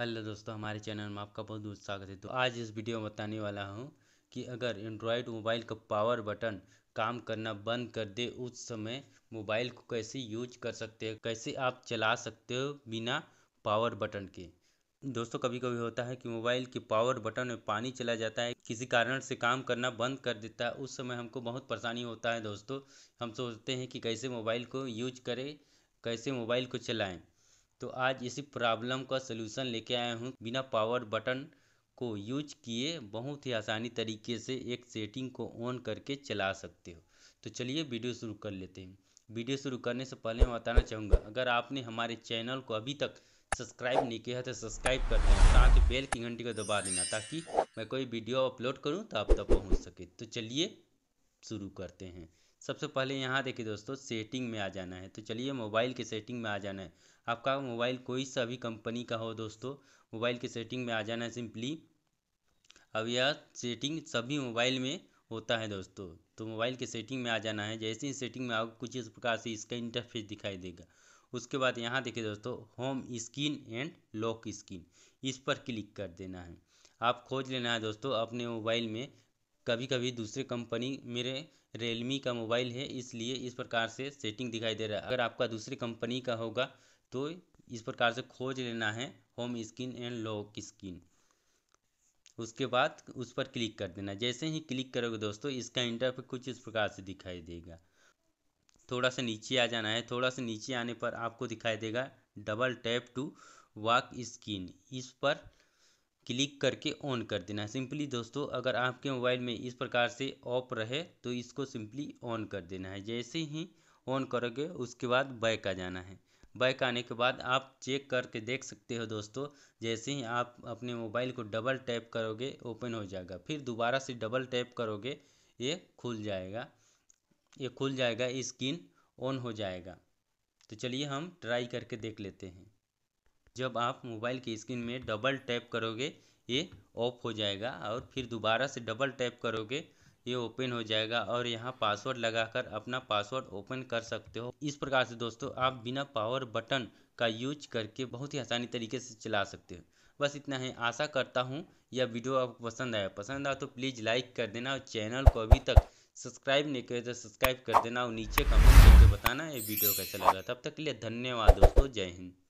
hello दोस्तों हमारे channel में आपका बहुत बहुत स्वागत है तो आज इस वीडियो में बताने वाला हूँ कि अगर एंड्रॉयड मोबाइल का पावर बटन काम करना बंद कर दे उस समय मोबाइल को कैसे यूज कर सकते हैं कैसे आप चला सकते हो बिना पावर बटन के दोस्तों कभी कभी होता है कि मोबाइल के पावर बटन में पानी चला जाता है किसी कारण से काम करना बंद कर देता है उस समय हमको बहुत परेशानी होता है दोस्तों हम सोचते हैं कि कैसे मोबाइल को यूज करें कैसे मोबाइल को चलाएं तो आज इसी प्रॉब्लम का सलूशन लेके आया हूँ बिना पावर बटन को यूज किए बहुत ही आसानी तरीके से एक सेटिंग को ऑन करके चला सकते हो तो चलिए वीडियो शुरू कर लेते हैं वीडियो शुरू करने से पहले मैं बताना चाहूँगा अगर आपने हमारे चैनल को अभी तक सब्सक्राइब नहीं किया है तो सब्सक्राइब कर दें साथ ही बेल की घंटी को दबा देना ताकि मैं कोई वीडियो अपलोड करूँ तो आप तक पहुँच सके तो चलिए शुरू करते हैं सबसे पहले यहाँ देखिए दोस्तों सेटिंग में आ जाना है तो चलिए मोबाइल के सेटिंग में आ जाना है आपका मोबाइल कोई सा भी कंपनी का हो दोस्तों मोबाइल के सेटिंग में आ जाना है सिंपली अब यह सेटिंग सभी मोबाइल में होता है दोस्तों तो मोबाइल के सेटिंग में आ जाना है जैसे ही सेटिंग में आओगे कुछ इस प्रकार से इसका इंटरफेस दिखाई देगा उसके बाद यहाँ देखिए दोस्तों home screen and lock screen इस पर क्लिक कर देना है आप खोज लेना है दोस्तों अपने मोबाइल में कभी कभी दूसरे कंपनी मेरे रियलमी का मोबाइल है इसलिए इस प्रकार से सेटिंग दिखाई दे रहा है अगर आपका दूसरी कंपनी का होगा तो इस प्रकार से खोज लेना है home screen and lock screen उसके बाद उस पर क्लिक कर देना जैसे ही क्लिक करोगे दोस्तों इसका इंटरफेस कुछ इस प्रकार से दिखाई देगा थोड़ा सा नीचे आ जाना है थोड़ा सा नीचे आने पर आपको दिखाई देगा double tap to wake screen इस पर क्लिक करके ऑन कर देना सिंपली दोस्तों अगर आपके मोबाइल में इस प्रकार से ऑफ रहे तो इसको सिंपली ऑन कर देना है जैसे ही ऑन करोगे उसके बाद बैक आ जाना है बैक आने के बाद आप चेक करके देख सकते हो दोस्तों जैसे ही आप अपने मोबाइल को डबल टैप करोगे ओपन हो जाएगा फिर दोबारा से डबल टैप करोगे ये खुल जाएगा ये खुल जाएगा स्क्रीन ऑन हो जाएगा तो चलिए हम ट्राई करके देख लेते हैं जब आप मोबाइल की स्क्रीन में डबल टैप करोगे ये ऑफ हो जाएगा और फिर दोबारा से डबल टैप करोगे ये ओपन हो जाएगा और यहाँ पासवर्ड लगाकर अपना पासवर्ड ओपन कर सकते हो इस प्रकार से दोस्तों आप बिना पावर बटन का यूज करके बहुत ही आसानी तरीके से चला सकते हो बस इतना ही आशा करता हूँ यह वीडियो आपको पसंद आया पसंद आया तो प्लीज़ लाइक कर देना और चैनल को अभी तक सब्सक्राइब नहीं करे तो सब्सक्राइब कर देना और नीचे कमेंट करके बताना ये वीडियो कैसा लगा तब तक के लिए धन्यवाद दोस्तों जय हिंद